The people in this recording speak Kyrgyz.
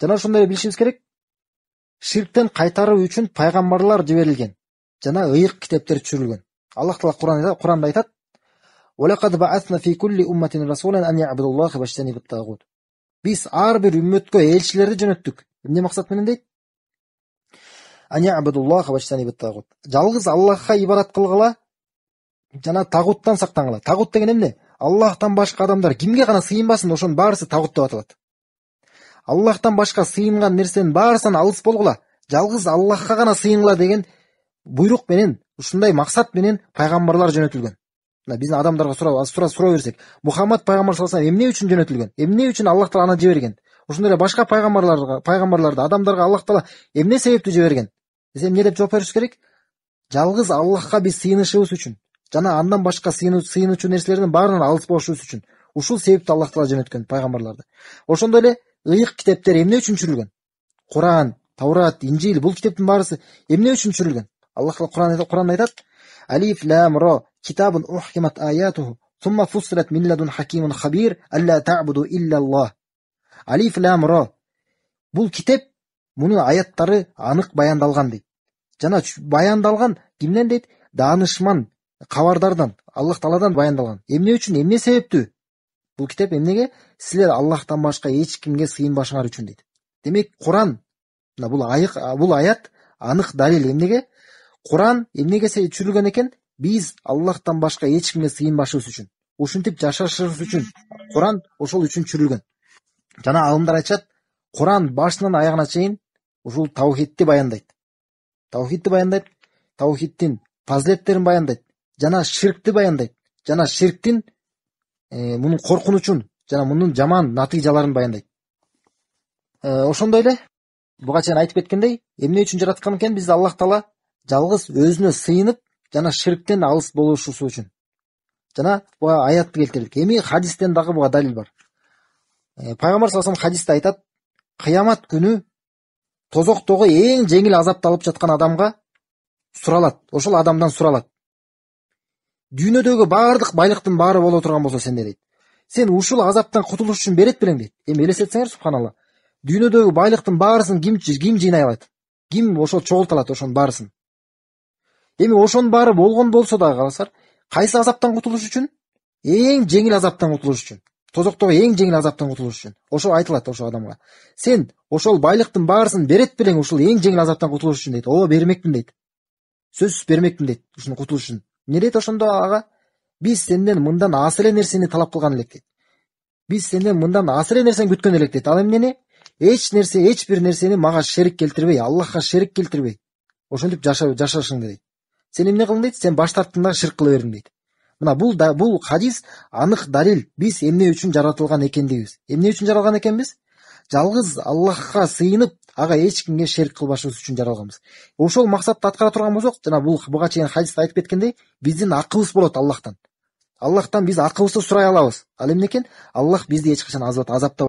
жана ошондой эле билишибиз керек ширктен кайтаруу үчүн пайгамбарлар жиберилген жана ыйык китептер түшүрүлгөн аллах таала куранда куранда айтат биз ар бир үммөткө элчилерди жөнөттүк эмне максат менен дейт жалгыз аллахка ибадат кылгыла жана тагуттан сактангыла тагут деген эмне аллахтан башка адамдар кимге гана сыйынбасын ошонун баарысы тагут деп аталат аллахтан башка сыйынган нерсенин баарысынан алыс болгула жалгыз аллахка гана сыйынгыла деген буйрук менен ушундай максат менен пайгамбарлар жөнөтүлгөн мына биздин адамдарга суроо берсек мухаммад пайгамбар саллаллаху алейхи эмне үчүн жөнөтүлгөн эмне үчүн аллах таала аны жиберген ошондой эле башка пайгамбарларга пайгамбарларды адамдарга аллах таала эмне себептүү жиберген десе эмне деп жооп беришибиз керек жалгыз аллахка биз сыйынышыбыз үчүн жана андан башка сыйынуучу нерселердин баарынан алыс болушубуз үчүн ушул себепти аллах таала жөнөткөн пайгамбарларды ошондой эле ыйык китептер эмне үчүн түшүрүлгөн куран таурат инжил бул китептин баарысы эмне үчүн түшүрүлгөн аллах таала куран куранда айтат алиф лам ро китабун ухкимат аятуху сумма фусилат мин ладун хакимун хабир алла та'буду илля алиф лам бул китеп мунун аяттары анык баяндалган дейт жана баяндалган кимден дейт даанышман кабардардан аллах тааладан баяндалган эмне үчүн эмне себептүү бул китеп эмнеге силер аллахтан башка эч кимге сыйынбашыңар үчүн дейт демек куран мына бул аят анык далил эмнеге куран эмнеге түшүрүлгөн экен биз аллахтан башка эч кимге сыйынбашыбыз үчүн ушинтип жашашыбыз үчүн куран ошол үчүн түшүрүлгөн жана алымдар айтышат куран башынан аягына чейин ушул таухидти баяндайт таухидти баяндайт таухидтин фазлеттерин баяндайт жана ширкти баяндайт жана ширктин Э, мунун коркунучун жана мунун жаман натыйжаларын баяндайт э, ошондой эле буга чейин айтып кеткендей эмне үчүн жараткан экен бизди аллах таала жалгыз өзүнө сыйынып жана ширктен алыс болушубуз үчүн жана буга аятты келтирдик эми хадистен дагы буга далил бар э, пайгамбар саа хадисте айтат кыямат күнү тозоктогу эң жеңил азапты алып жаткан адамга суралат ошол адамдан суралат дүйнөдөгү баардык байлыктын баары боло турган болсо сенде дейт сен ушул азаптан кутулуш үчүн берет белең дейт эми элестетсеңер субханалла дүйнөдөгү байлыктын баарысын ким жыйнай алат ким ошол чогулта алат ошонун баарысын эми ошонун баары болгон болсо дагы каласыңар кайсы азаптан кутулуш үчүн эң жеңил азаптан кутулуш үчүн тозоктогу эң жеңил азаптан кутулуш үчүн ошог айтылат ошол адамга сен ошол байлыктын баарысын берет белең ушул эң жеңил азаптан кутулуш үчүн дейт ооба бермекмин дейт сөзсүз бермекмин дейт ушуну кутулуш үчүн эмне дейт ошондо ага биз сенден мындан аз эле нерсени талап кылган элек дейт биз сенден мындан аз эле нерсени күткөн элек дейт ал эмнени эч нерсе эч бир нерсени мага шерик келтирбей аллахка шерик келтирбей ошентип жашашыңды дейт сен эмне кылдың дейт сен баш тарттың дагы ширк кыла бердиң дейт мына бул бул хадис анык далил биз эмне үчүн жаратылган экендигибиз эмне үчүн жаралган экенбиз жалгыз аллахка сыйынып ага эч кимге шерик кылбашыбыз үчүн жаралганбыз ошол максатты аткара турган болсок жана бул буга чейин хадисте айтып кеткендей биздин акыбыз болот аллахтан аллахтан биз акыбызды сурай алабыз ал эмне экен аллах бизди эч качан